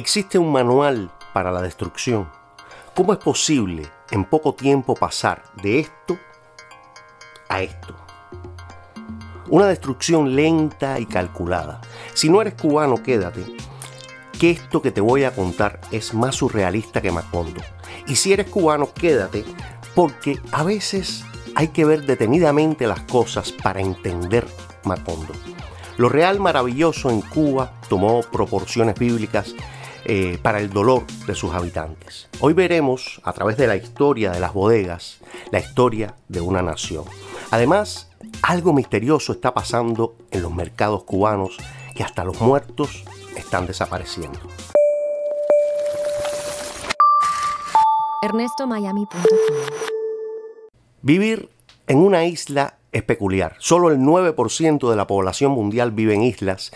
Existe un manual para la destrucción. ¿Cómo es posible en poco tiempo pasar de esto a esto? Una destrucción lenta y calculada. Si no eres cubano, quédate, que esto que te voy a contar es más surrealista que Macondo. Y si eres cubano, quédate, porque a veces hay que ver detenidamente las cosas para entender Macondo. Lo real maravilloso en Cuba tomó proporciones bíblicas eh, para el dolor de sus habitantes. Hoy veremos, a través de la historia de las bodegas, la historia de una nación. Además, algo misterioso está pasando en los mercados cubanos que hasta los muertos están desapareciendo. Vivir en una isla es peculiar. Solo el 9% de la población mundial vive en islas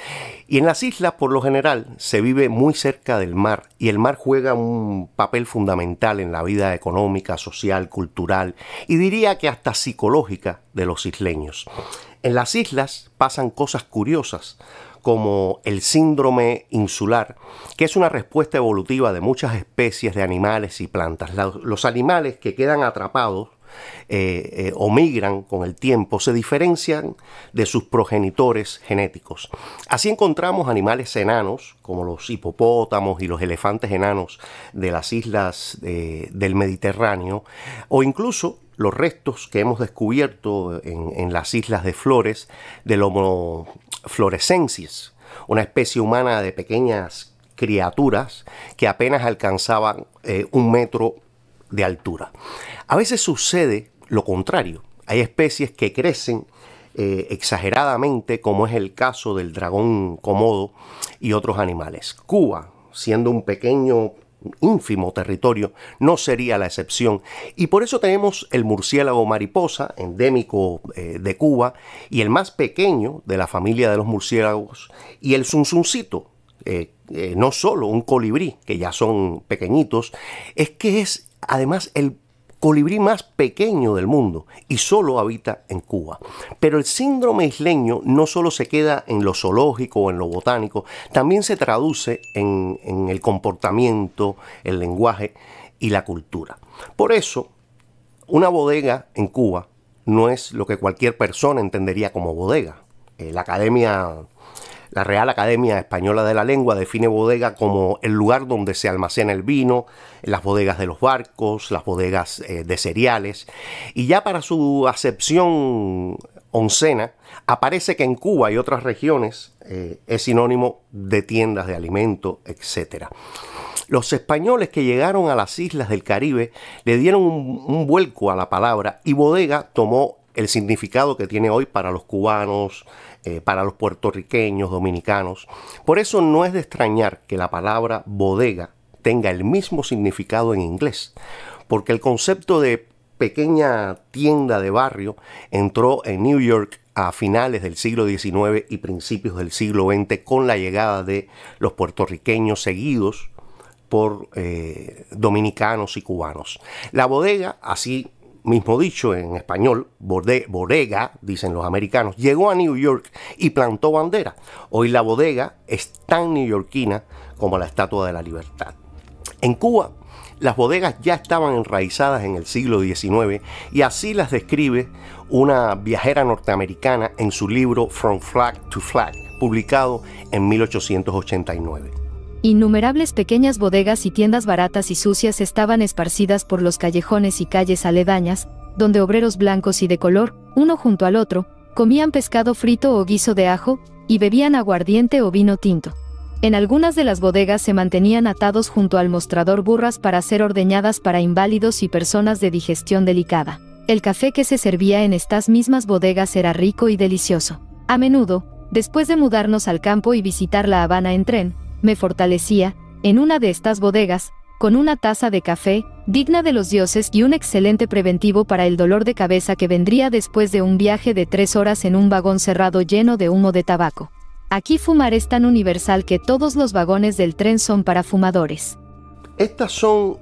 y en las islas por lo general se vive muy cerca del mar y el mar juega un papel fundamental en la vida económica, social, cultural y diría que hasta psicológica de los isleños. En las islas pasan cosas curiosas como el síndrome insular, que es una respuesta evolutiva de muchas especies de animales y plantas. Los animales que quedan atrapados eh, eh, o migran con el tiempo se diferencian de sus progenitores genéticos. Así encontramos animales enanos, como los hipopótamos y los elefantes enanos de las islas eh, del Mediterráneo, o incluso los restos que hemos descubierto en, las islas de Flores del Homo florescensis, una especie humana de pequeñas criaturas que apenas alcanzaban un metro de altura. A veces sucede lo contrario. Hay especies que crecen eh, exageradamente, como es el caso del dragón comodo y otros animales. Cuba, siendo un pequeño ínfimo territorio, no sería la excepción. Y por eso tenemos el murciélago mariposa, endémico eh, de Cuba, y el más pequeño de la familia de los murciélagos, y el zunzuncito, eh, no solo un colibrí, que ya son pequeñitos, es que es además el colibrí más pequeño del mundo y solo habita en Cuba. Pero el síndrome isleño no solo se queda en lo zoológico o en lo botánico, también se traduce en, en el comportamiento, el lenguaje y la cultura. Por eso, una bodega en Cuba no es lo que cualquier persona entendería como bodega. Eh, la Academia la Real Academia Española de la Lengua define bodega como el lugar donde se almacena el vino, las bodegas de los barcos, las bodegas eh, de cereales. Y ya para su acepción oncena, aparece que en Cuba y otras regiones eh, es sinónimo de tiendas de alimento, etc. Los españoles que llegaron a las islas del Caribe le dieron un vuelco a la palabra y bodega tomó el significado que tiene hoy para los cubanos, eh, para los puertorriqueños, dominicanos. Por eso no es de extrañar que la palabra bodega tenga el mismo significado en inglés, porque el concepto de pequeña tienda de barrio entró en New York a finales del siglo XIX y principios del siglo XX con la llegada de los puertorriqueños seguidos por eh, dominicanos y cubanos. La bodega, así mismo dicho en español, bodega, dicen los americanos, llegó a New York y plantó bandera. Hoy la bodega es tan neoyorquina como la Estatua de la Libertad. En Cuba, las bodegas ya estaban enraizadas en el siglo XIX y así las describe una viajera norteamericana en su libro From Flag to Flag, publicado en 1889. Innumerables pequeñas bodegas y tiendas baratas y sucias estaban esparcidas por los callejones y calles aledañas, donde obreros blancos y de color, uno junto al otro, comían pescado frito o guiso de ajo, y bebían aguardiente o vino tinto. En algunas de las bodegas se mantenían atados junto al mostrador burras para ser ordeñadas para inválidos y personas de digestión delicada. El café que se servía en estas mismas bodegas era rico y delicioso. A menudo, después de mudarnos al campo y visitar La Habana en tren, me fortalecía, en una de estas bodegas, con una taza de café, digna de los dioses y un excelente preventivo para el dolor de cabeza que vendría después de un viaje de tres horas en un vagón cerrado lleno de humo de tabaco. Aquí fumar es tan universal que todos los vagones del tren son para fumadores. Estas son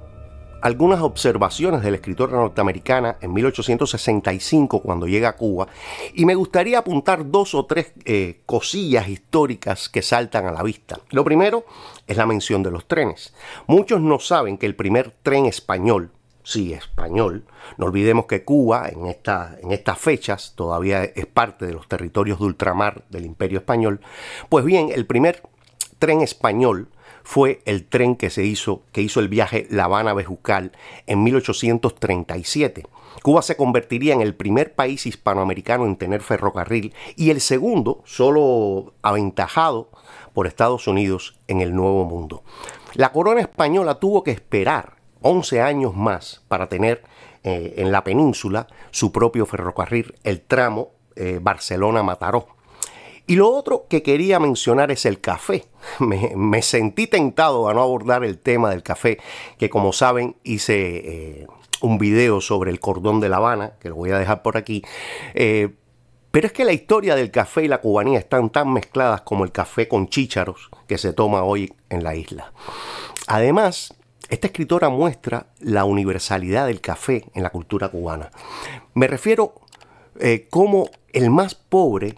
algunas observaciones del escritor escritora norteamericana en 1865 cuando llega a Cuba y me gustaría apuntar dos o tres eh, cosillas históricas que saltan a la vista. Lo primero es la mención de los trenes. Muchos no saben que el primer tren español sí, español. No olvidemos que Cuba en, en, estas fechas todavía es parte de los territorios de ultramar del Imperio Español. Pues bien, el primer tren español fue el tren que se hizo, que hizo el viaje La Habana-Bejucal en 1837. Cuba se convertiría en el primer país hispanoamericano en tener ferrocarril y el segundo, solo aventajado por Estados Unidos en el Nuevo Mundo. La corona española tuvo que esperar 11 años más para tener eh, en la península su propio ferrocarril, el tramo eh, Barcelona-Mataró. Y lo otro que quería mencionar es el café. Me, sentí tentado a no abordar el tema del café, que como saben hice eh, un video sobre el cordón de La Habana, que lo voy a dejar por aquí. Eh, pero es que la historia del café y la cubanía están tan mezcladas como el café con chícharos que se toma hoy en la isla. Además, esta escritora muestra la universalidad del café en la cultura cubana. Me refiero eh, como el más pobre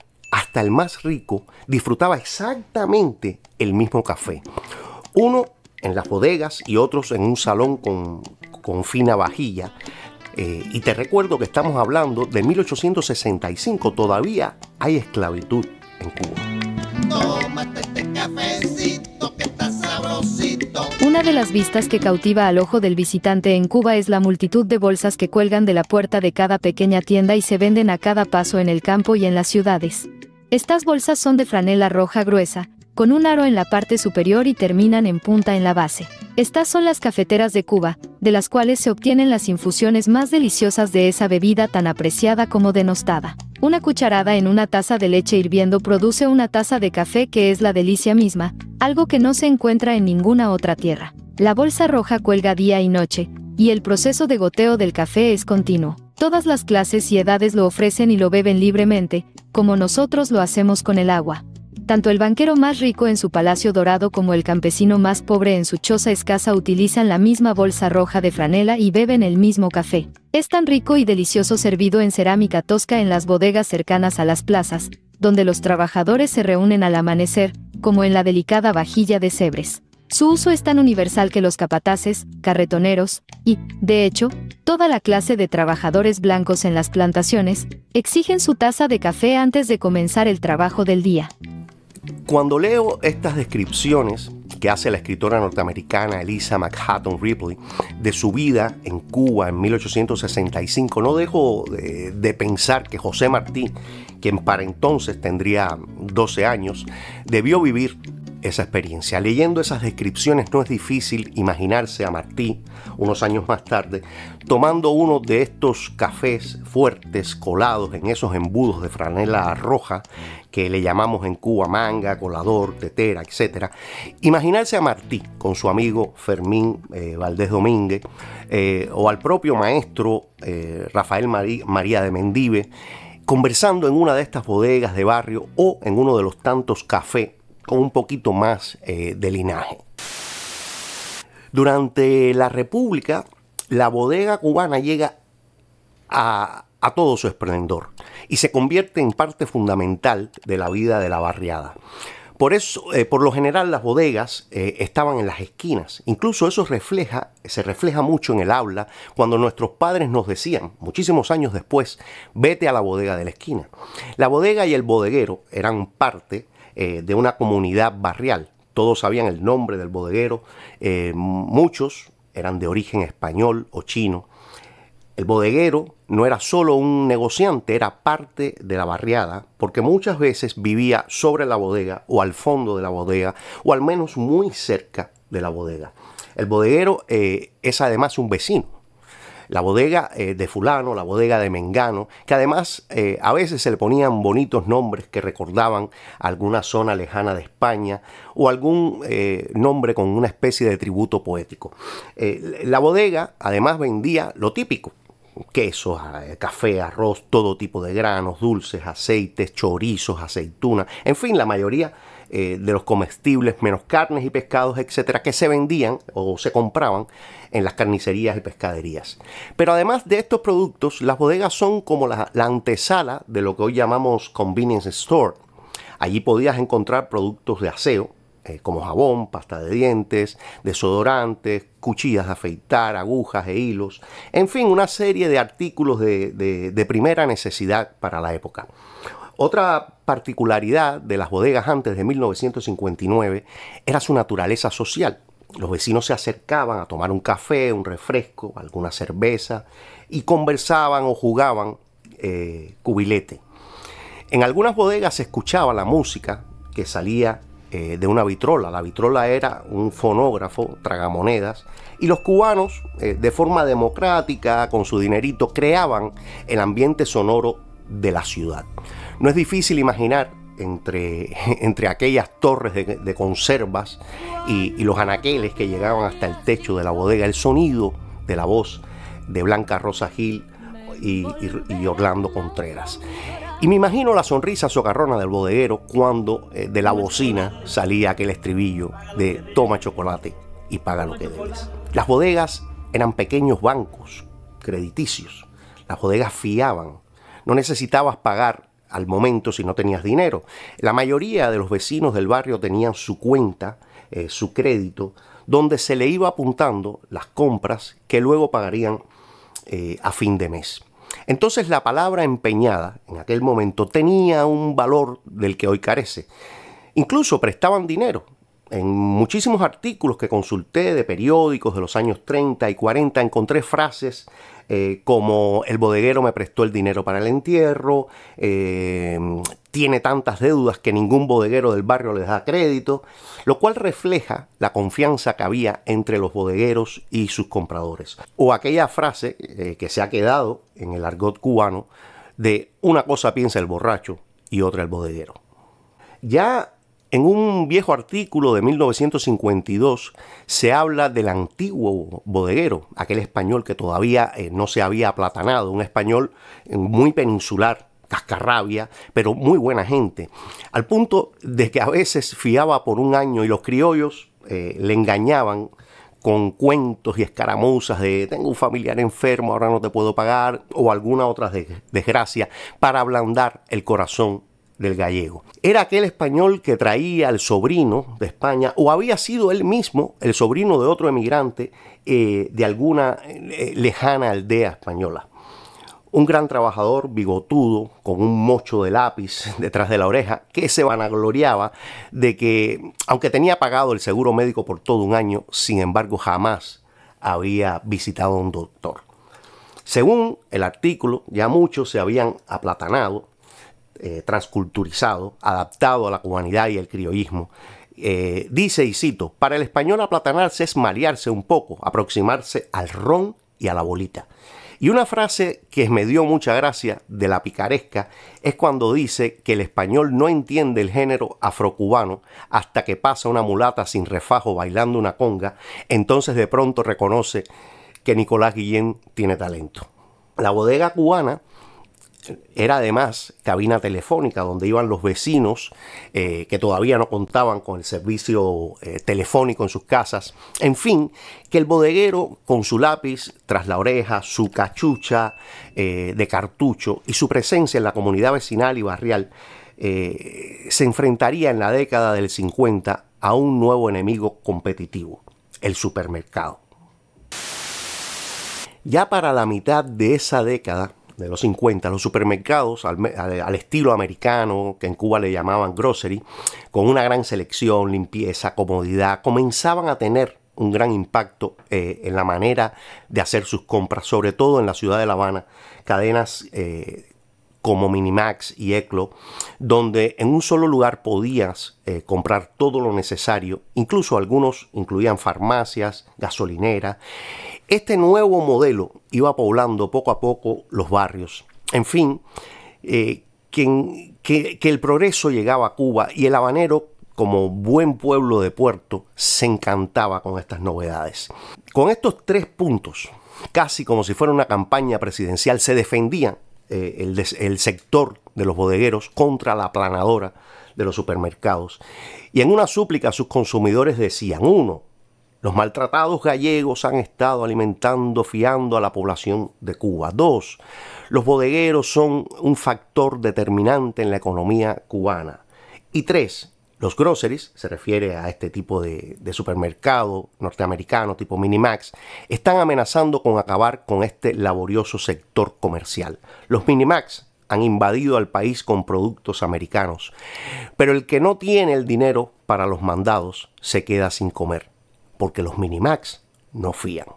el más rico disfrutaba exactamente el mismo café. Uno en las bodegas y otros en un salón con, fina vajilla. Eh, y te recuerdo que estamos hablando de 1865, todavía hay esclavitud en Cuba. Este Una de las vistas que cautiva al ojo del visitante en Cuba es la multitud de bolsas que cuelgan de la puerta de cada pequeña tienda y se venden a cada paso en el campo y en las ciudades. Estas bolsas son de franela roja gruesa, con un aro en la parte superior y terminan en punta en la base. Estas son las cafeteras de Cuba, de las cuales se obtienen las infusiones más deliciosas de esa bebida tan apreciada como denostada. Una cucharada en una taza de leche hirviendo produce una taza de café que es la delicia misma, algo que no se encuentra en ninguna otra tierra. La bolsa roja cuelga día y noche, y el proceso de goteo del café es continuo. Todas las clases y edades lo ofrecen y lo beben libremente, como nosotros lo hacemos con el agua. Tanto el banquero más rico en su palacio dorado como el campesino más pobre en su choza escasa utilizan la misma bolsa roja de franela y beben el mismo café. Es tan rico y delicioso servido en cerámica tosca en las bodegas cercanas a las plazas, donde los trabajadores se reúnen al amanecer, como en la delicada vajilla de Cebres. Su uso es tan universal que los capataces, carretoneros y, de hecho, toda la clase de trabajadores blancos en las plantaciones exigen su taza de café antes de comenzar el trabajo del día. Cuando leo estas descripciones que hace la escritora norteamericana Elisa McHatton Ripley de su vida en Cuba en 1865, no dejo de, de, pensar que José Martí, quien para entonces tendría 12 años, debió vivir esa experiencia. Leyendo esas descripciones no es difícil imaginarse a Martí, unos años más tarde, tomando uno de estos cafés fuertes colados en esos embudos de franela roja que le llamamos en Cuba manga, colador, tetera, etc. Imaginarse a Martí con su amigo Fermín eh, Valdés Domínguez eh, o al propio maestro eh, Rafael María de Mendive conversando en una de estas bodegas de barrio o en uno de los tantos cafés con un poquito más eh, de linaje. Durante la República, la bodega cubana llega a, todo su esplendor y se convierte en parte fundamental de la vida de la barriada. Por eso, eh, por lo general, las bodegas eh, estaban en las esquinas. Incluso eso refleja, se refleja mucho en el habla cuando nuestros padres nos decían, muchísimos años después, vete a la bodega de la esquina. La bodega y el bodeguero eran parte eh, de una comunidad barrial. Todos sabían el nombre del bodeguero, eh, muchos eran de origen español o chino. El bodeguero no era solo un negociante, era parte de la barriada, porque muchas veces vivía sobre la bodega o al fondo de la bodega, o al menos muy cerca de la bodega. El bodeguero eh, es además un vecino la bodega eh, de fulano, la bodega de Mengano, que además eh, a veces se le ponían bonitos nombres que recordaban alguna zona lejana de España o algún eh, nombre con una especie de tributo poético. la bodega además vendía lo típico, quesos, café, arroz, todo tipo de granos, dulces, aceites, chorizos, aceitunas, en fin, la mayoría eh, de los comestibles, menos carnes y pescados, etcétera, que se vendían o se compraban en las carnicerías y pescaderías. Pero además de estos productos, las bodegas son como la, antesala de lo que hoy llamamos convenience store. Allí podías encontrar productos de aseo, eh, como jabón, pasta de dientes, desodorantes, cuchillas de afeitar, agujas e hilos, en fin, una serie de artículos de, de, de primera necesidad para la época. Otra particularidad de las bodegas antes de 1959 era su naturaleza social. Los vecinos se acercaban a tomar un café, un refresco, alguna cerveza y conversaban o jugaban eh, cubilete. En algunas bodegas se escuchaba la música que salía eh, de una vitrola. La vitrola era un fonógrafo, tragamonedas, y los cubanos, eh, de forma democrática, con su dinerito, creaban el ambiente sonoro de la ciudad. No es difícil imaginar entre, entre aquellas torres de, conservas y, los anaqueles que llegaban hasta el techo de la bodega, el sonido de la voz de Blanca Rosa Gil y, Orlando Contreras. Y me imagino la sonrisa socarrona del bodeguero cuando eh, de la bocina salía aquel estribillo de toma chocolate y paga lo que debes. Las bodegas eran pequeños bancos crediticios. Las bodegas fiaban. No necesitabas pagar al momento si no tenías dinero. La mayoría de los vecinos del barrio tenían su cuenta, eh, su crédito, donde se le iba apuntando las compras que luego pagarían eh, a fin de mes. Entonces la palabra empeñada en aquel momento tenía un valor del que hoy carece. Incluso prestaban dinero en muchísimos artículos que consulté de periódicos de los años 30 y 40 encontré frases eh, como el bodeguero me prestó el dinero para el entierro, eh, tiene tantas deudas que ningún bodeguero del barrio les da crédito, lo cual refleja la confianza que había entre los bodegueros y sus compradores. O aquella frase eh, que se ha quedado en el argot cubano de una cosa piensa el borracho y otra el bodeguero. Ya en un viejo artículo de 1952 se habla del antiguo bodeguero, aquel español que todavía eh, no se había aplatanado, un español eh, muy peninsular, cascarrabia, pero muy buena gente, al punto de que a veces fiaba por un año y los criollos eh, le engañaban con cuentos y escaramuzas de tengo un familiar enfermo, ahora no te puedo pagar, o alguna otra desgracia, para ablandar el corazón del gallego. ¿Era aquel español que traía al sobrino de España o había sido él mismo el sobrino de otro emigrante eh, de alguna eh, lejana aldea española? Un gran trabajador bigotudo, con un mocho de lápiz detrás de la oreja, que se vanagloriaba de que, aunque tenía pagado el seguro médico por todo un año, sin embargo jamás había visitado a un doctor. Según el artículo, ya muchos se habían aplatanado eh, transculturizado, adaptado a la cubanidad y el criollismo, eh, dice, y cito, para el español aplatanarse es marearse un poco, aproximarse al ron y a la bolita. Y una frase que me dio mucha gracia de la picaresca es cuando dice que el español no entiende el género afrocubano hasta que pasa una mulata sin refajo bailando una conga, entonces de pronto reconoce que Nicolás Guillén tiene talento. La bodega cubana era además cabina telefónica donde iban los vecinos eh, que todavía no contaban con el servicio eh, telefónico en sus casas. En fin, que el bodeguero con su lápiz tras la oreja, su cachucha eh, de cartucho y su presencia en la comunidad vecinal y barrial se enfrentaría en la década del 50 a un nuevo enemigo competitivo, el supermercado. Ya para la mitad de esa década, de los 50, los supermercados al, estilo americano, que en Cuba le llamaban grocery, con una gran selección, limpieza, comodidad, comenzaban a tener un gran impacto eh, en la manera de hacer sus compras, sobre todo en la ciudad de La Habana, cadenas eh, como Minimax y Eclo, donde en un solo lugar podías eh, comprar todo lo necesario, incluso algunos incluían farmacias, gasolineras, este nuevo modelo iba poblando poco a poco los barrios. En fin, eh, que, el progreso llegaba a Cuba y el habanero como buen pueblo de puerto, se encantaba con estas novedades. Con estos tres puntos, casi como si fuera una campaña presidencial, se defendía eh, el, el, sector de los bodegueros contra la aplanadora de los supermercados. Y en una súplica sus consumidores decían, uno, los maltratados gallegos han estado alimentando, fiando a la población de Cuba. Dos, los bodegueros son un factor determinante en la economía cubana. Y tres, los groceries, se refiere a este tipo de, supermercado norteamericano tipo Minimax, están amenazando con acabar con este laborioso sector comercial. Los Minimax han invadido al país con productos americanos, pero el que no tiene el dinero para los mandados se queda sin comer porque los Minimax no fían.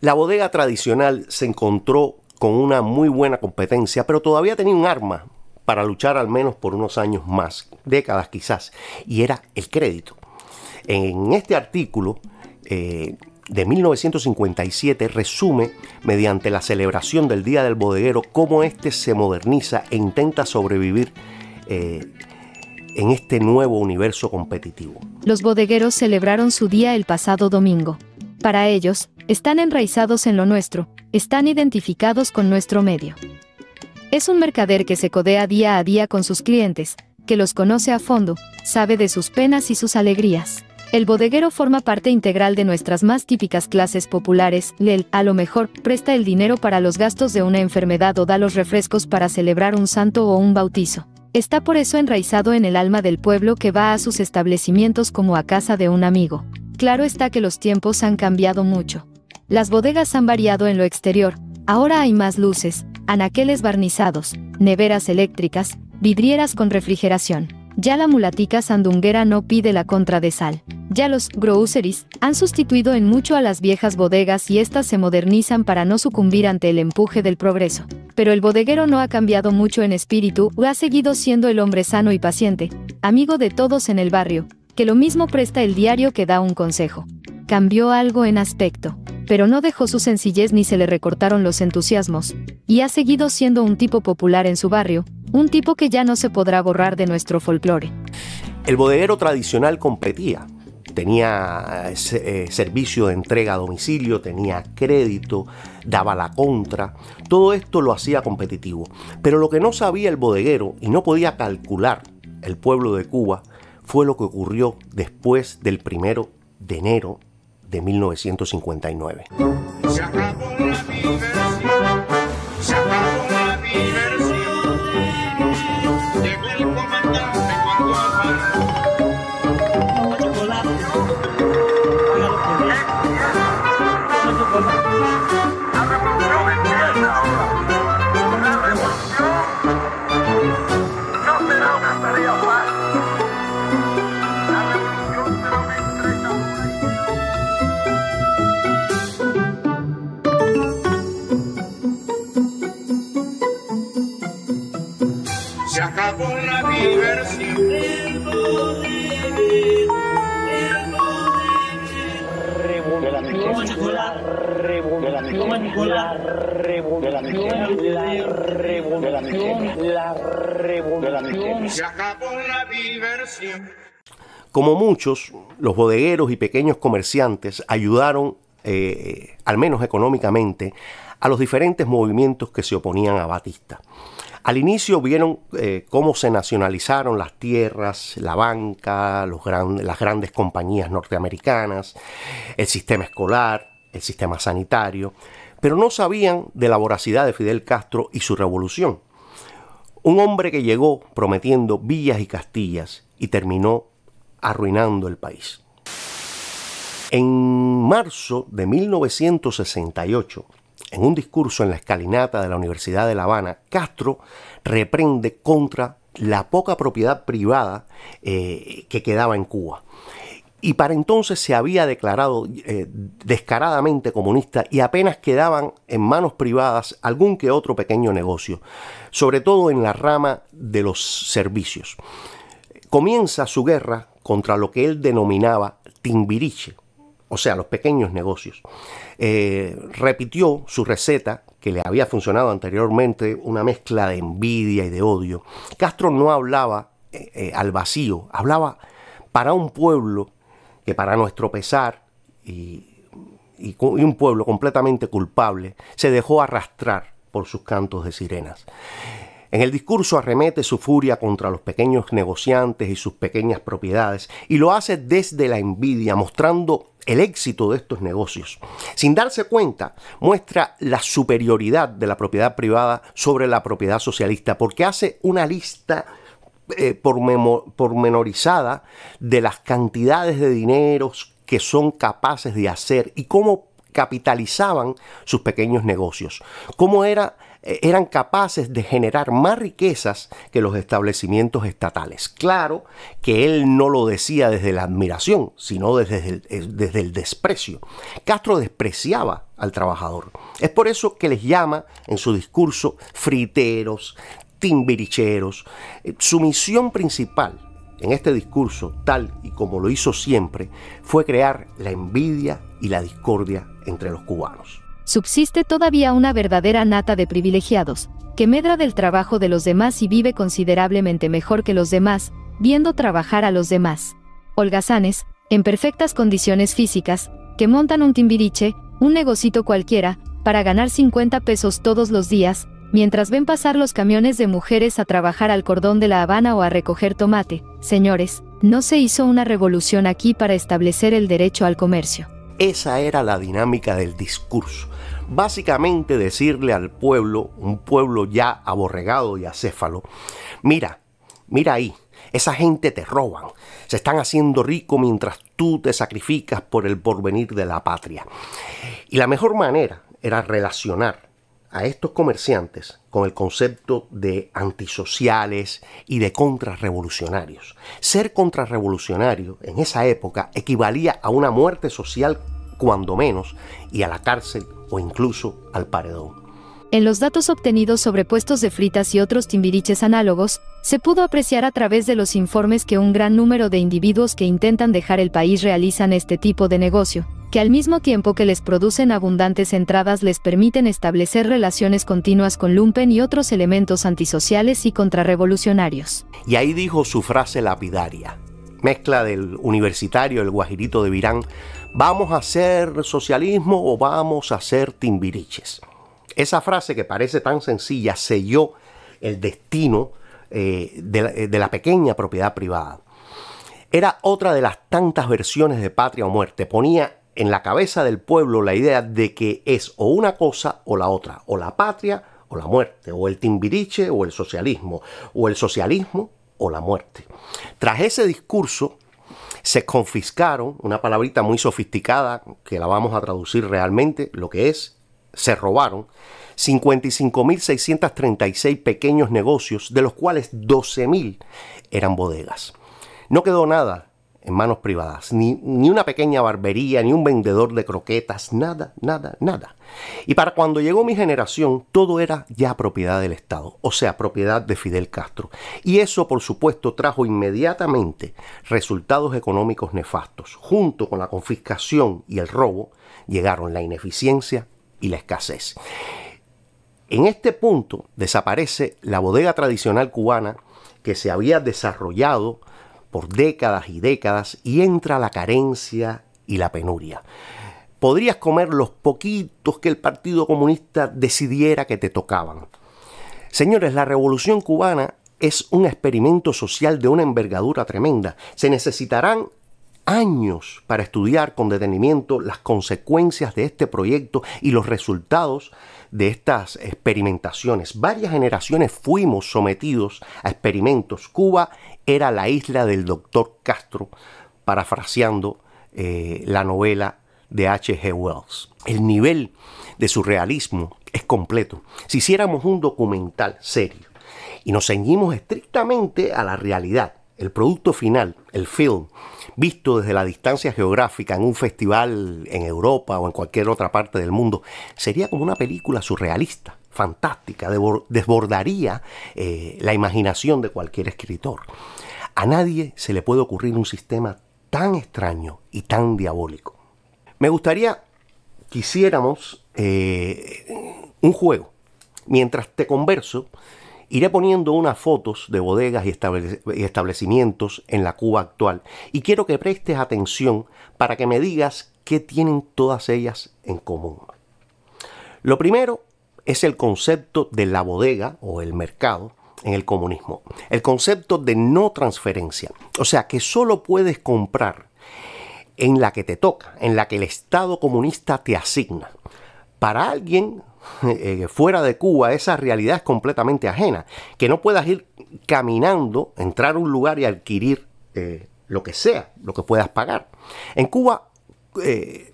La bodega tradicional se encontró con una muy buena competencia, pero todavía tenía un arma para luchar al menos por unos años más, décadas quizás, y era el crédito. En este artículo eh, de 1957 resume, mediante la celebración del Día del Bodeguero, cómo éste se moderniza e intenta sobrevivir eh, en este nuevo universo competitivo. Los bodegueros celebraron su día el pasado domingo. Para ellos, están enraizados en lo nuestro, están identificados con nuestro medio. Es un mercader que se codea día a día con sus clientes, que los conoce a fondo, sabe de sus penas y sus alegrías. El bodeguero forma parte integral de nuestras más típicas clases populares, Le, a lo mejor, presta el dinero para los gastos de una enfermedad o da los refrescos para celebrar un santo o un bautizo. Está por eso enraizado en el alma del pueblo que va a sus establecimientos como a casa de un amigo. Claro está que los tiempos han cambiado mucho. Las bodegas han variado en lo exterior, ahora hay más luces, anaqueles barnizados, neveras eléctricas, vidrieras con refrigeración. Ya la mulatica sandunguera no pide la contra de sal. Ya los groceries han sustituido en mucho a las viejas bodegas y éstas se modernizan para no sucumbir ante el empuje del progreso. Pero el bodeguero no ha cambiado mucho en espíritu, ha seguido siendo el hombre sano y paciente, amigo de todos en el barrio, que lo mismo presta el diario que da un consejo. Cambió algo en aspecto, pero no dejó su sencillez ni se le recortaron los entusiasmos, y ha seguido siendo un tipo popular en su barrio, un tipo que ya no se podrá borrar de nuestro folclore. El bodeguero tradicional competía, tenía eh, eh, servicio de entrega a domicilio, tenía crédito, daba la contra, todo esto lo hacía competitivo. Pero lo que no sabía el bodeguero y no podía calcular el pueblo de Cuba fue lo que ocurrió después del primero de enero de 1959. Como muchos, los bodegueros y pequeños comerciantes ayudaron, eh, al menos económicamente, a los diferentes movimientos que se oponían a Batista. Al inicio vieron eh, cómo se nacionalizaron las tierras, la banca, las grandes compañías norteamericanas, el sistema escolar, el sistema sanitario, pero no sabían de la voracidad de Fidel Castro y su revolución. Un hombre que llegó prometiendo villas y castillas y terminó arruinando el país. En marzo de 1968, en un discurso en la escalinata de la Universidad de La Habana, Castro reprende contra la poca propiedad privada eh, que quedaba en Cuba. Y para entonces se había declarado eh, descaradamente comunista y apenas quedaban en manos privadas algún que otro pequeño negocio, sobre todo en la rama de los servicios. Comienza su guerra contra lo que él denominaba Timbiriche, o sea, los pequeños negocios. Eh, repitió su receta que le había funcionado anteriormente, una mezcla de envidia y de odio. Castro no hablaba eh, eh, al vacío, hablaba para un pueblo que para nuestro pesar y un pueblo completamente culpable se dejó arrastrar por sus cantos de sirenas. En el discurso arremete su furia contra los pequeños negociantes y sus pequeñas propiedades y lo hace desde la envidia, mostrando el éxito de estos negocios. Sin darse cuenta, muestra la superioridad de la propiedad privada sobre la propiedad socialista, porque hace una lista eh, pormenorizada de las cantidades de dineros que son capaces de hacer y cómo capitalizaban sus pequeños negocios, cómo era eh, eran capaces de generar más riquezas que los establecimientos estatales. Claro que él no lo decía desde la admiración, sino desde el, eh, desde el desprecio. Castro despreciaba al trabajador. Es por eso que les llama en su discurso friteros, timbiricheros. Eh, su misión principal en este discurso, tal y como lo hizo siempre, fue crear la envidia y la discordia entre los cubanos subsiste todavía una verdadera nata de privilegiados, que medra del trabajo de los demás y vive considerablemente mejor que los demás, viendo trabajar a los demás. Holgazanes, en perfectas condiciones físicas, que montan un timbiriche, un negocito cualquiera, para ganar 50 pesos todos los días, mientras ven pasar los camiones de mujeres a trabajar al cordón de La Habana o a recoger tomate. Señores, no se hizo una revolución aquí para establecer el derecho al comercio. Esa era la dinámica del discurso. Básicamente decirle al pueblo, un pueblo ya aborregado y acéfalo, mira, mira ahí, esa gente te roban, se están haciendo rico mientras tú te sacrificas por el porvenir de la patria. Y la mejor manera era relacionar a estos comerciantes con el concepto de antisociales y de contrarrevolucionarios. Ser contrarrevolucionario en esa época equivalía a una muerte social cuando menos, y a la cárcel o incluso al paredón. En los datos obtenidos sobre puestos de fritas y otros timbiriches análogos, se pudo apreciar a través de los informes que un gran número de individuos que intentan dejar el país realizan este tipo de negocio, que al mismo tiempo que les producen abundantes entradas les permiten establecer relaciones continuas con Lumpen y otros elementos antisociales y contrarrevolucionarios. Y ahí dijo su frase lapidaria, mezcla del universitario, el guajirito de Virán, ¿Vamos a hacer socialismo o vamos a hacer timbiriches? Esa frase que parece tan sencilla selló el destino eh, de, la, eh, de la pequeña propiedad privada. Era otra de las tantas versiones de patria o muerte. Ponía en la cabeza del pueblo la idea de que es o una cosa o la otra, o la patria o la muerte, o el timbiriche o el socialismo, o el socialismo o la muerte. Tras ese discurso, se confiscaron, una palabrita muy sofisticada que la vamos a traducir realmente, lo que es, se robaron 55.636 pequeños negocios, de los cuales 12.000 eran bodegas. No quedó nada en manos privadas. Ni, ni, una pequeña barbería, ni un vendedor de croquetas, nada, nada, nada. Y para cuando llegó mi generación, todo era ya propiedad del Estado, o sea, propiedad de Fidel Castro. Y eso, por supuesto, trajo inmediatamente resultados económicos nefastos. Junto con la confiscación y el robo, llegaron la ineficiencia y la escasez. En este punto desaparece la bodega tradicional cubana que se había desarrollado décadas y décadas y entra la carencia y la penuria. Podrías comer los poquitos que el Partido Comunista decidiera que te tocaban. Señores, la revolución cubana es un experimento social de una envergadura tremenda. Se necesitarán años para estudiar con detenimiento las consecuencias de este proyecto y los resultados de estas experimentaciones. Varias generaciones fuimos sometidos a experimentos. Cuba era la isla del doctor Castro, parafraseando eh, la novela de H.G. Wells. El nivel de surrealismo es completo. Si hiciéramos un documental serio y nos ceñimos estrictamente a la realidad, el producto final, el film, visto desde la distancia geográfica en un festival en Europa o en cualquier otra parte del mundo, sería como una película surrealista, fantástica, desbordaría eh, la imaginación de cualquier escritor. A nadie se le puede ocurrir un sistema tan extraño y tan diabólico. Me gustaría que hiciéramos eh, un juego. Mientras te converso, Iré poniendo unas fotos de bodegas y establecimientos en la Cuba actual y quiero que prestes atención para que me digas qué tienen todas ellas en común. Lo primero es el concepto de la bodega o el mercado en el comunismo, el concepto de no transferencia, o sea que solo puedes comprar en la que te toca, en la que el Estado comunista te asigna. Para alguien Eh, fuera de Cuba, esa realidad es completamente ajena. Que no puedas ir caminando, entrar a un lugar y adquirir eh, lo que sea, lo que puedas pagar. En Cuba, eh,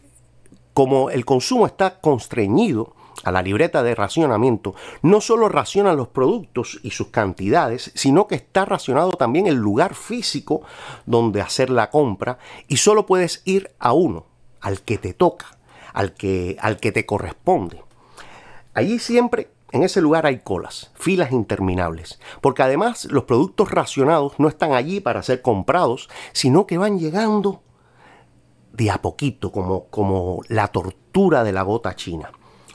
como el consumo está constreñido, a la libreta de racionamiento, no solo racionan los productos y sus cantidades, sino que está racionado también el lugar físico donde hacer la compra y solo puedes ir a uno, al que te toca, al que, al que te corresponde. Allí siempre, en ese lugar hay colas, filas interminables, porque además los productos racionados no están allí para ser comprados, sino que van llegando de a poquito, como, como la tortura de la bota china.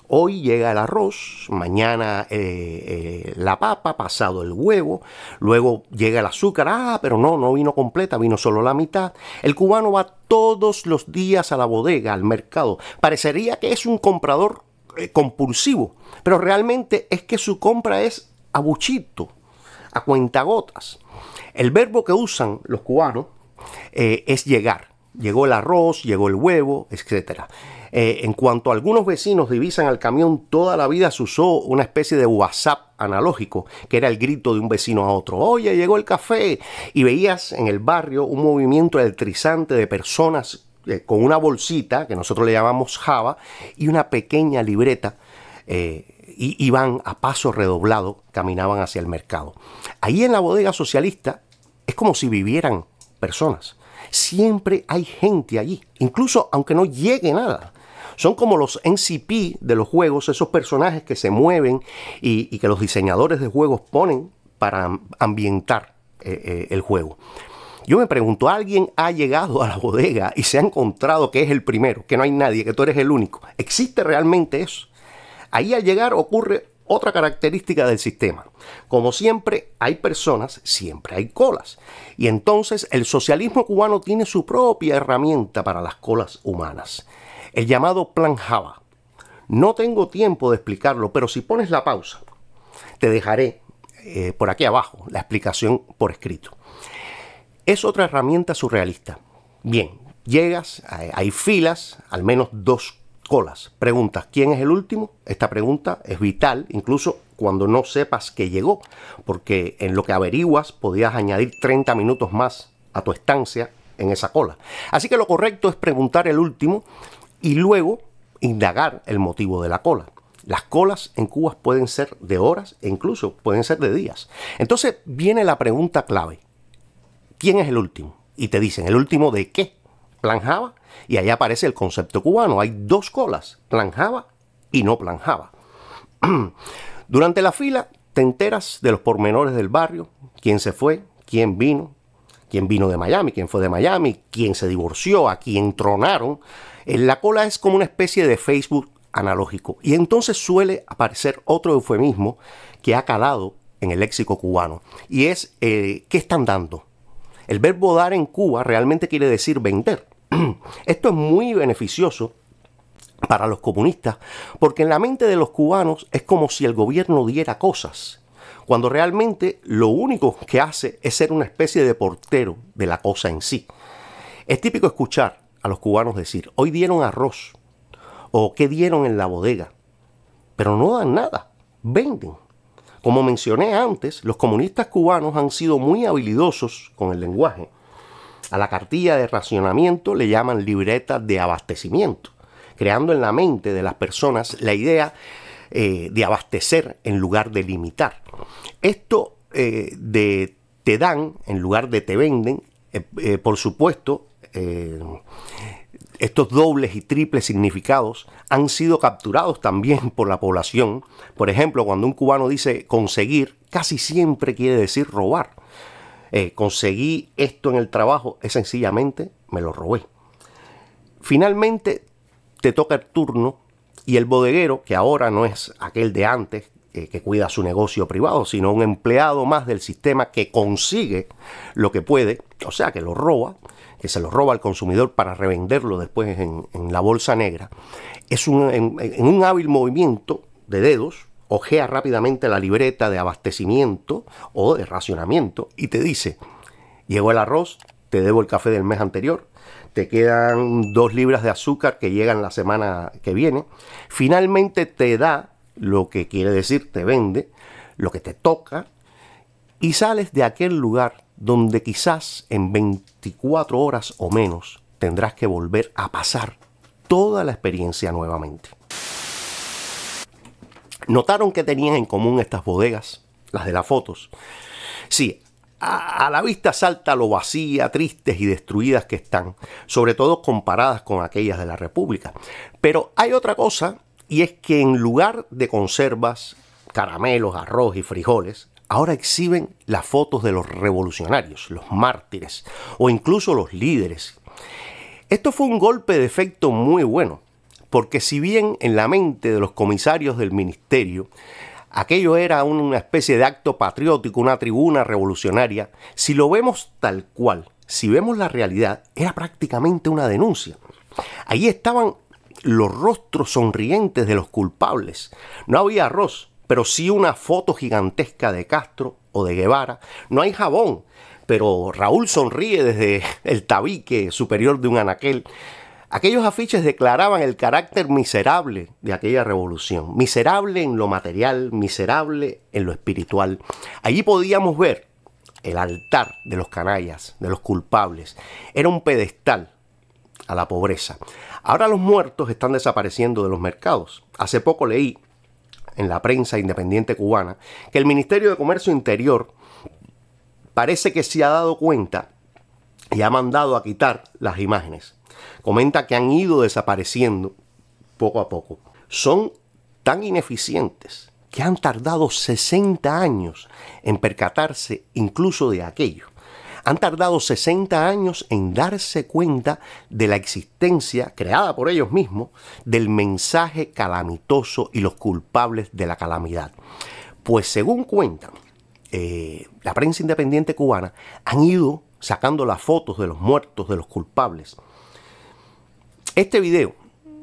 Hoy llega el arroz, mañana eh, eh, la papa, pasado el huevo, luego llega el azúcar, ah, pero no, no vino completa, vino solo la mitad. El cubano va todos los días a la bodega, al mercado. Parecería que es un comprador eh, compulsivo, pero realmente es que su compra es a buchito, a cuentagotas. El verbo que usan los cubanos eh, es llegar. Llegó el arroz, llegó el huevo, etc. Eh, en cuanto algunos vecinos divisan al camión, toda la vida se usó una especie de WhatsApp analógico, que era el grito de un vecino a otro. Oye, llegó el café. Y veías en el barrio un movimiento electrizante de personas eh, con una bolsita que nosotros le llamamos Java y una pequeña libreta eh, y iban a paso redoblado, caminaban hacia el mercado. Ahí en la bodega socialista es como si vivieran personas. Siempre hay gente allí, incluso aunque no llegue nada. Son como los NCP de los juegos, esos personajes que se mueven y, que los diseñadores de juegos ponen para ambientar eh, el juego. Yo me pregunto, ¿alguien ha llegado a la bodega y se ha encontrado que es el primero, que no hay nadie, que tú eres el único? ¿Existe realmente eso? Ahí al llegar ocurre otra característica del sistema. Como siempre hay personas, siempre hay colas. Y entonces el socialismo cubano tiene su propia herramienta para las colas humanas, el llamado Plan Java. No tengo tiempo de explicarlo, pero si pones la pausa, te dejaré eh, por aquí abajo la explicación por escrito. Es otra herramienta surrealista. Bien, llegas, hay filas, al menos dos colas. Preguntas, ¿quién es el último? Esta pregunta es vital, incluso cuando no sepas que llegó, porque en lo que averiguas podías añadir 30 minutos más a tu estancia en esa cola. Así que lo correcto es preguntar el último y luego indagar el motivo de la cola. Las colas en Cuba pueden ser de horas e incluso pueden ser de días. Entonces viene la pregunta clave. ¿Quién es el último? Y te dicen, ¿el último de qué? Planjaba. Y ahí aparece el concepto cubano. Hay dos colas, planjaba y no planjaba. Durante la fila te enteras de los pormenores del barrio, quién se fue, quién vino, quién vino de Miami, quién fue de Miami, quién se divorció, a quién tronaron. En eh, la cola es como una especie de Facebook analógico. Y entonces suele aparecer otro eufemismo que ha calado en el léxico cubano. Y es, eh, ¿qué están dando? El verbo dar en Cuba realmente quiere decir vender. Esto es muy beneficioso para los comunistas, porque en la mente de los cubanos es como si el gobierno diera cosas, cuando realmente lo único que hace es ser una especie de portero de la cosa en sí. Es típico escuchar a los cubanos decir, hoy dieron arroz, o qué dieron en la bodega, pero no dan nada, venden. Como mencioné antes, los comunistas cubanos han sido muy habilidosos con el lenguaje. A la cartilla de racionamiento le llaman libreta de abastecimiento, creando en la mente de las personas la idea eh, de abastecer en lugar de limitar. Esto eh, de te dan en lugar de te venden, eh, por supuesto, estos dobles y triples significados han sido capturados también por la población. Por ejemplo, cuando un cubano dice conseguir, casi siempre quiere decir robar. Eh, conseguí esto en el trabajo, es sencillamente me lo robé. Finalmente, te toca el turno y el bodeguero, que ahora no es aquel de antes, eh, que cuida su negocio privado, sino un empleado más del sistema que consigue lo que puede, o sea, que lo roba, que se lo roba al consumidor para revenderlo después en, la bolsa negra, es un, en, un hábil movimiento de dedos, ojea rápidamente la libreta de abastecimiento o de racionamiento y te dice, llegó el arroz, te debo el café del mes anterior, te quedan dos libras de azúcar que llegan la semana que viene, finalmente te da lo que quiere decir te vende, lo que te toca, y sales de aquel lugar donde quizás en 24 horas o menos tendrás que volver a pasar toda la experiencia nuevamente. ¿Notaron que tenían en común estas bodegas? Las de las fotos. Sí, a, a, la vista salta lo vacía, tristes y destruidas que están, sobre todo comparadas con aquellas de la República. Pero hay otra cosa y es que en lugar de conservas, caramelos, arroz y frijoles, ahora exhiben las fotos de los revolucionarios, los mártires o incluso los líderes. Esto fue un golpe de efecto muy bueno, porque si bien en la mente de los comisarios del ministerio aquello era una especie de acto patriótico, una tribuna revolucionaria, si lo vemos tal cual, si vemos la realidad, era prácticamente una denuncia. Allí estaban los rostros sonrientes de los culpables. No había arroz, pero sí una foto gigantesca de Castro o de Guevara. No hay jabón, pero Raúl sonríe desde el tabique superior de un anaquel. Aquellos afiches declaraban el carácter miserable de aquella revolución, miserable en lo material, miserable en lo espiritual. Allí podíamos ver el altar de los canallas, de los culpables. Era un pedestal a la pobreza. Ahora los muertos están desapareciendo de los mercados. Hace poco leí en la prensa independiente cubana que el Ministerio de Comercio Interior parece que se ha dado cuenta y ha mandado a quitar las imágenes. Comenta que han ido desapareciendo poco a poco. Son tan ineficientes que han tardado 60 años en percatarse incluso de aquello han tardado 60 años en darse cuenta de la existencia, creada por ellos mismos, del mensaje calamitoso y los culpables de la calamidad. Pues según cuentan, eh, la prensa independiente cubana han ido sacando las fotos de los muertos, de los culpables. Este video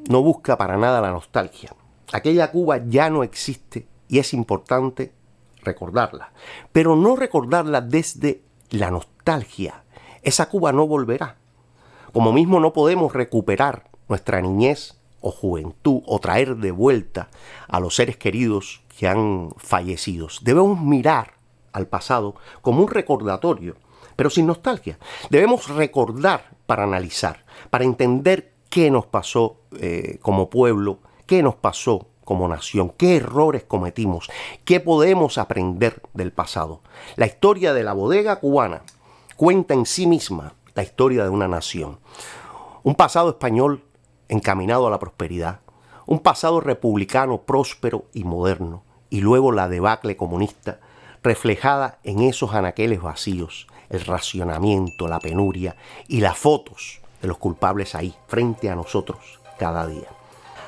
no busca para nada la nostalgia. Aquella Cuba ya no existe y es importante recordarla, pero no recordarla desde la nostalgia. Esa Cuba no volverá. Como mismo no podemos recuperar nuestra niñez o juventud o traer de vuelta a los seres queridos que han fallecido. Debemos mirar al pasado como un recordatorio, pero sin nostalgia. Debemos recordar para analizar, para entender qué nos pasó eh, como pueblo, qué nos pasó como nación, qué errores cometimos, qué podemos aprender del pasado. La historia de la bodega cubana cuenta en sí misma la historia de una nación. Un pasado español encaminado a la prosperidad, un pasado republicano próspero y moderno, y luego la debacle comunista reflejada en esos anaqueles vacíos, el racionamiento, la penuria y las fotos de los culpables ahí, frente a nosotros, cada día.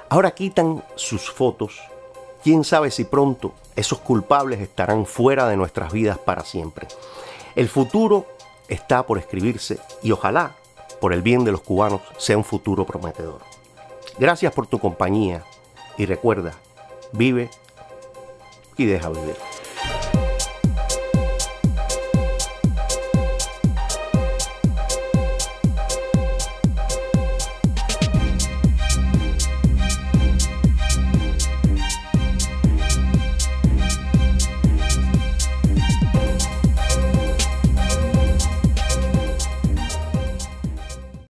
Ahora quitan sus fotos. ¿Quién sabe si pronto esos culpables estarán fuera de nuestras vidas para siempre? El futuro está por escribirse y ojalá, por el bien de los cubanos, sea un futuro prometedor. Gracias por tu compañía y recuerda, vive y deja vivir.